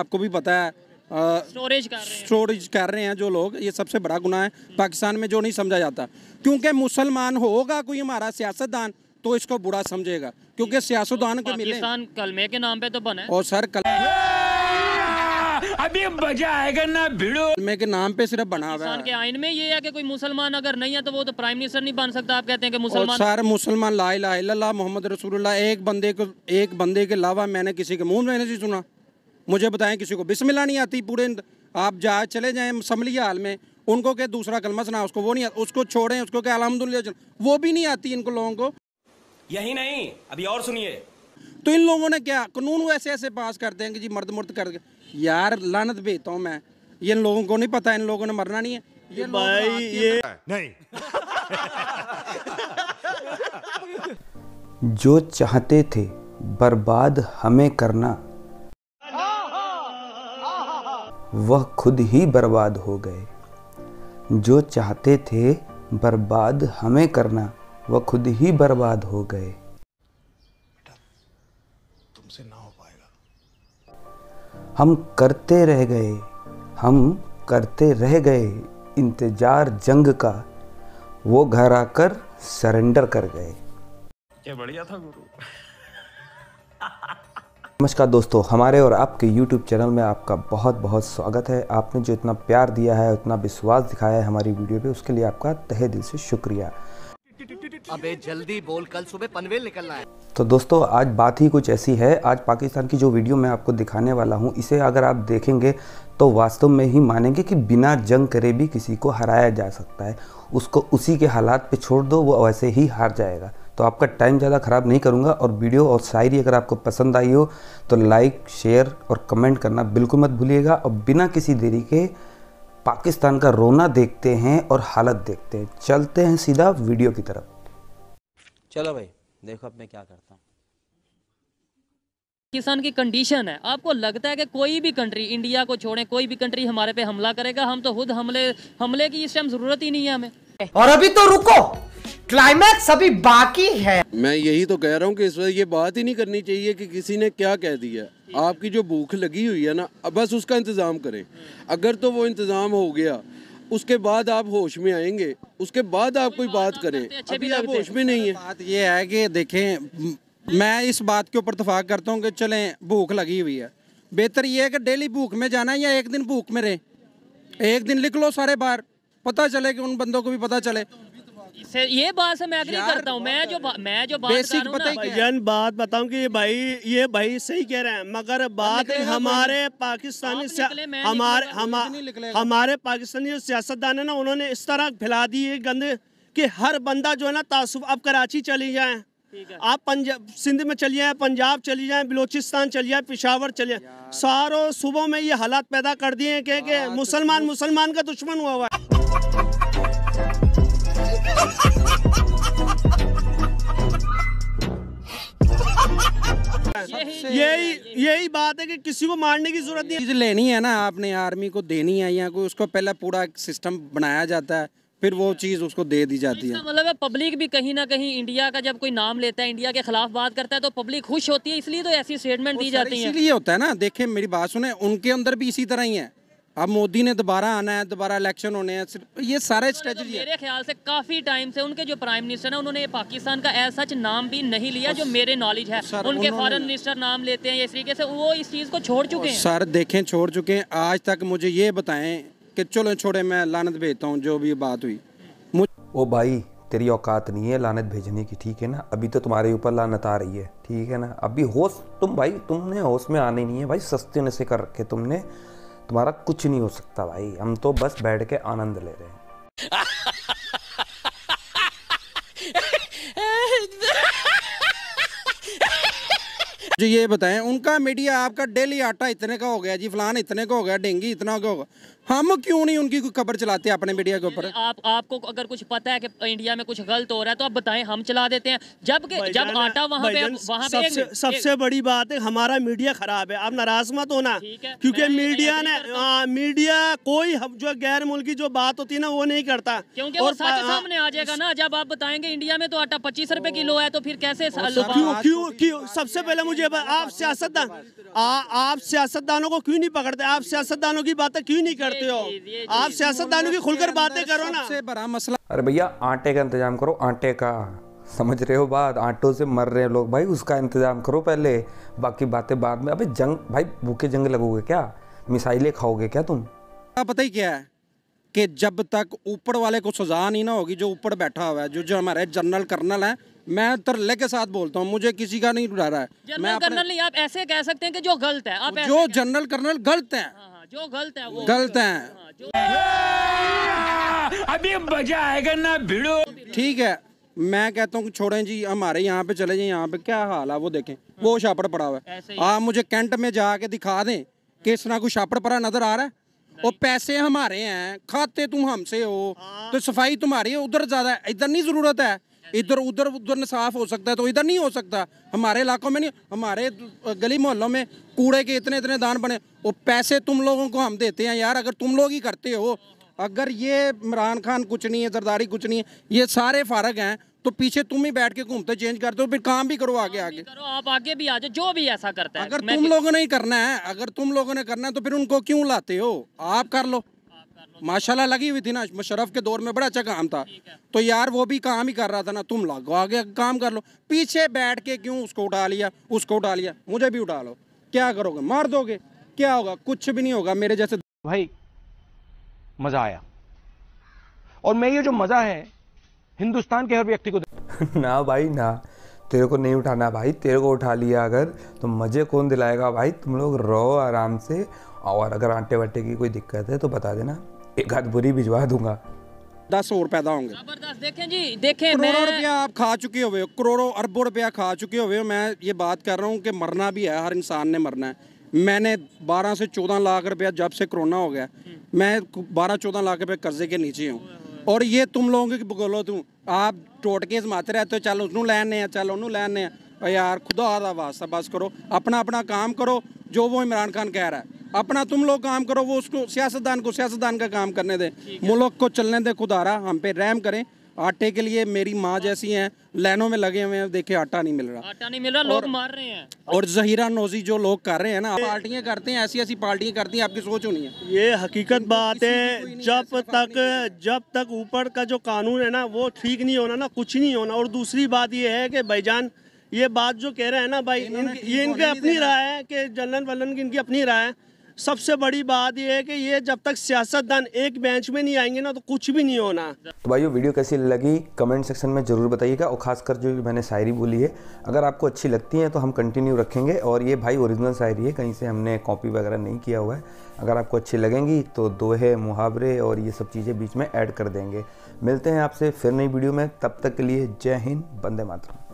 आपको भी पता है स्टोरेज कर रहे हैं स्टोरेज कर रहे हैं जो लोग ये सबसे बड़ा गुनाह है पाकिस्तान में जो नहीं समझा जाता क्योंकि मुसलमान होगा कोई हमारा सियासतदान तो इसको बुरा समझेगा क्योंकि सियासतदान के मिले कलमे के नाम पे तो बना और सर कल अभी मजा आएगा ना भिड़ो कलमे के नाम पे सिर्फ बना हुआ है आइन में ये है कि कोई मुसलमान अगर नहीं है तो वो तो प्राइम मिनिस्टर नहीं बन सकता आप कहते हैं कि मुसलमान सर मुसलमान ला मोहम्मद रसूलुल्लाह एक बंदे को एक बंदे के अलावा मैंने किसी के मुंह में नहीं सुना मुझे बताएं किसी को बिस्मिल्ला नहीं आती पूरे आप जा चले जाएं समली हाल में उनको क्या दूसरा कलमा सुना उसको वो नहीं उसको छोड़ें उसको क्या अलहमदुल्ला वो भी नहीं आती इनको लोगों को यही नहीं अभी और सुनिए तो इन लोगों ने क्या कानून वो ऐसे ऐसे पास करते हैं कि जी मर्द मुर्द कर यार लानत भेजता हूँ मैं ये इन लोगों को नहीं पता इन लोगों ने मरना नहीं है ये भाई ये नहीं जो चाहते थे बर्बाद हमें करना वह खुद ही बर्बाद हो गए जो चाहते थे बर्बाद हमें करना वह खुद ही बर्बाद हो गए तुमसे ना हो पाएगा हम करते रह गए हम करते रह गए इंतजार जंग का वो घर आकर सरेंडर कर गए क्या बढ़िया था गुरु नमस्कार दोस्तों हमारे और आपके YouTube चैनल में आपका बहुत बहुत स्वागत है आपने जो इतना प्यार दिया है उतना विश्वास दिखाया है हमारी वीडियो पे उसके लिए आपका तहे दिल से शुक्रिया अबे जल्दी बोल कल सुबह पनवेल निकलना है तो दोस्तों आज बात ही कुछ ऐसी है आज पाकिस्तान की जो वीडियो मैं आपको दिखाने वाला हूँ इसे अगर आप देखेंगे तो वास्तव में ही मानेंगे कि बिना जंग करे भी किसी को हराया जा सकता है उसको उसी के हालात पे छोड़ दो वो वैसे ही हार जाएगा तो आपका टाइम ज़्यादा ख़राब नहीं करूँगा और वीडियो और शायरी अगर आपको पसंद आई हो तो लाइक शेयर और कमेंट करना बिल्कुल मत भूलिएगा और बिना किसी देरी के पाकिस्तान का रोना देखते हैं और हालत देखते हैं चलते हैं सीधा वीडियो की तरफ चलो भाई देखो अब मैं क्या करता हूँ पाकिस्तान की कंडीशन है आपको लगता है कि कोई भी कंट्री इंडिया को छोड़े कोई भी कंट्री हमारे पे हमला करेगा हम तो खुद हमले हमले की इस टाइम जरूरत ही नहीं है हमें और अभी तो रुको क्लाइमैक्स अभी बाकी है मैं यही तो कह रहा हूँ कि इस वक्त ये बात ही नहीं करनी चाहिए कि किसी ने क्या कह दिया आपकी जो भूख लगी हुई है ना बस उसका इंतज़ाम करें अगर तो वो इंतज़ाम हो गया उसके बाद आप होश में आएंगे उसके बाद आप कोई बात करें अभी आप होश में नहीं है बात ये है कि देखें मैं इस बात के ऊपर तफाक करता हूँ कि चले भूख लगी हुई है बेहतर ये है कि डेली भूख में जाना या एक दिन भूख में रहे एक दिन लिख लो सारे बार पता चले कि उन बंदों को भी पता चले ये बात से मैं अग्री करता हूँ मैं जो मैं जो बात बता जन बात बताऊँ की भाई ये भाई सही कह रहे हैं मगर बात हमारे पाकिस्तानी हमारे हमारे पाकिस्तानी सियासतदान है ना उन्होंने इस तरह फैला दी है गंद कि हर बंदा जो है ना तासुब अब कराची चली जाए आप पंजाब सिंध में चली जाए पंजाब चली जाए बलोचिस्तान चली जाए पिशावर चली जाए सारों सुबह में ये हालात पैदा कर दिए हैं कि हाँ, तो मुसलमान मुसलमान का दुश्मन हुआ हुआ है यही यही बात है कि किसी को मारने की जरूरत नहीं लेनी है ना आपने आर्मी को देनी है या कोई उसको पहले पूरा सिस्टम बनाया जाता है फिर वो चीज उसको दे दी जाती है मतलब पब्लिक भी कहीं ना कहीं इंडिया का जब कोई नाम लेता है इंडिया के खिलाफ बात करता है तो पब्लिक खुश होती है इसलिए तो ऐसी स्टेटमेंट दी जाती है इसलिए होता है ना देखे मेरी बात सुने उनके अंदर भी इसी तरह ही है अब मोदी ने दोबारा आना है दोबारा इलेक्शन होने हैं ये सारे स्ट्रेटजी तो मतलब मेरे ख्याल से काफी टाइम से उनके जो प्राइम मिनिस्टर है उन्होंने पाकिस्तान का एज सच नाम भी नहीं लिया जो मेरे नॉलेज है उनके फॉरन मिनिस्टर नाम लेते हैं इस तरीके से वो इस चीज को छोड़ चुके हैं सर देखें छोड़ चुके हैं आज तक मुझे ये बताएं कि चलो छोड़े मैं लानत भेजता हूँ जो भी बात हुई ओ भाई तेरी औकात नहीं है लानत भेजने की ठीक है ना अभी तो तुम्हारे ऊपर लानत आ रही है ठीक है ना अभी होश तुम भाई तुमने होश में आने नहीं है भाई सस्ते नशे रखे तुमने तुम्हारा कुछ नहीं हो सकता भाई हम तो बस बैठ के आनंद ले रहे हैं जी ये बताएं उनका मीडिया आपका डेली आटा इतने का हो गया जी फलान इतने का हो गया डेंगी इतना का होगा हम क्यों नहीं उनकी कोई खबर चलाते अपने मीडिया के ऊपर आप आपको अगर कुछ पता है कि इंडिया में कुछ गलत हो रहा है तो आप बताएं हम चला देते हैं के, जब आटा वहाँ पे वहाँ पे सबसे, सबसे बड़ी बात है हमारा मीडिया खराब है आप नाराज मत होना क्योंकि मीडिया ने हाँ, मीडिया कोई जो गैर मुल्की जो बात होती है ना वो नहीं करता क्योंकि और हाँ। सामने आ जाएगा ना जब आप बताएंगे इंडिया में तो आटा पच्चीस रुपए किलो है तो फिर कैसे सबसे पहले मुझे जब आप सियासतदान आप सियासतदानों को क्यों नहीं पकड़ते आप सियासतदानों की बातें क्यों नहीं करते हो आप सियासतदानों की खुलकर बातें करो ना सबसे बड़ा मसला अरे भैया आटे का इंतजाम करो आटे का समझ रहे हो बात आटो से मर रहे हैं लोग भाई उसका इंतजाम करो पहले बाकी बातें बाद में अभी जंग भाई भूखे जंग लगोगे क्या मिसाइलें खाओगे क्या तुम पता ही क्या है कि जब तक ऊपर वाले को सजा नहीं ना होगी जो ऊपर बैठा हुआ है जो जो हमारे जनरल कर्नल हैं मैं तरले के साथ बोलता हूँ मुझे किसी का नहीं डरा है जनरल कर्नल नहीं आप ऐसे कह सकते हैं कि जो गलत है आप जो जनरल कर्नल गलत है हाँ, हाँ, जो गलत है वो गलत है हाँ, अभी मजा आएगा ना भिड़ो ठीक है मैं कहता हूँ छोड़े जी हमारे यहाँ पे चले जाए यहाँ पे क्या हाल है वो देखें वो छापड़ पड़ा हुआ है आप मुझे कैंट में जाके दिखा दें कि इस तरह कोई छापड़ पड़ा नजर आ रहा है और पैसे हमारे हैं खाते तुम हमसे हो तो सफाई तुम्हारी है उधर ज्यादा इधर नहीं जरूरत है इधर उधर उधर साफ हो सकता है तो इधर नहीं हो सकता हमारे इलाकों में नहीं हमारे गली मोहल्लों में कूड़े के इतने इतने दान बने वो पैसे तुम लोगों को हम देते हैं यार अगर तुम लोग ही करते हो अगर ये इमरान खान कुछ नहीं है जरदारी कुछ नहीं है ये सारे फारग हैं तो पीछे तुम ही बैठ के घूमते चेंज करते हो फिर काम भी करो आगे आगे करो आप आगे भी आ जाओ जो भी ऐसा करता है अगर तुम लोगों ने ही करना है अगर तुम लोगों ने करना है तो फिर उनको क्यों लाते हो आप कर लो माशाल्लाह लगी हुई थी ना मुशरफ के दौर में बड़ा अच्छा काम था तो यार वो भी काम ही कर रहा था ना तुम लागो आगे काम कर लो पीछे बैठ के क्यों उसको उठा लिया उसको उठा लिया मुझे भी उठा लो क्या करोगे मार दोगे क्या होगा कुछ भी नहीं होगा मेरे जैसे भाई मज़ा आया और मैं ये जो मज़ा है हिंदुस्तान के हर व्यक्ति को ना भाई ना तेरे को नहीं उठाना भाई तेरे को उठा लिया अगर तो मज़े कौन दिलाएगा भाई तुम लोग रहो आराम से और अगर आटे वाटे की कोई दिक्कत है तो बता देना एक आध बुरी भिजवा दूंगा दस और पैदा होंगे देखें जी देखें मैं रुपया आप खा चुके हो करोड़ों अरबों रुपया खा चुके हो मैं ये बात कर रहा हूँ कि मरना भी है हर इंसान ने मरना है मैंने 12 से 14 लाख रुपया जब से कोरोना हो गया मैं 12-14 लाख रुपये कर्जे के नीचे हूँ और ये तुम लोगों की बगौलत तू आप टोटके समाते रहते हो चल उसनों लैने हैं चल उन्होंने लैने यार खुदा वास्ता बस करो अपना अपना काम करो जो वो इमरान खान कह रहा है अपना तुम लोग काम करो वो उसको सियासतदान को सियासतदान का काम करने दें मुल्क को चलने दें खुदारा हम पे रैम करें आटे के लिए मेरी माँ जैसी हैं लाइनों में लगे हुए हैं देखे आटा नहीं मिल रहा आटा नहीं मिल रहा लोग मार रहे हैं और जहीरा नोजी जो लोग कर रहे हैं ना पार्टियां करते हैं ऐसी ऐसी पार्टियां करती हैं आपकी सोच होनी है ये हकीकत बात है जब तक जब तक ऊपर का जो कानून है ना वो ठीक नहीं होना ना कुछ नहीं होना और दूसरी बात ये है कि भाईजान ये बात जो कह रहे हैं ना भाई ये इनकी अपनी राय है कि जनरल वलन की इनकी अपनी राय है सबसे बड़ी बात यह है कि ये जब तक सियासतदान एक बेंच में नहीं आएंगे ना तो कुछ भी नहीं होना तो भाई वीडियो कैसी लगी कमेंट सेक्शन में ज़रूर बताइएगा और खासकर जो मैंने शायरी बोली है अगर आपको अच्छी लगती है तो हम कंटिन्यू रखेंगे और ये भाई ओरिजिनल शायरी है कहीं से हमने कॉपी वगैरह नहीं किया हुआ है अगर आपको अच्छी लगेंगी तो दोहे मुहावरे और ये सब चीज़ें बीच में ऐड कर देंगे मिलते हैं आपसे फिर नई वीडियो में तब तक के लिए जय हिंद बंदे मातरम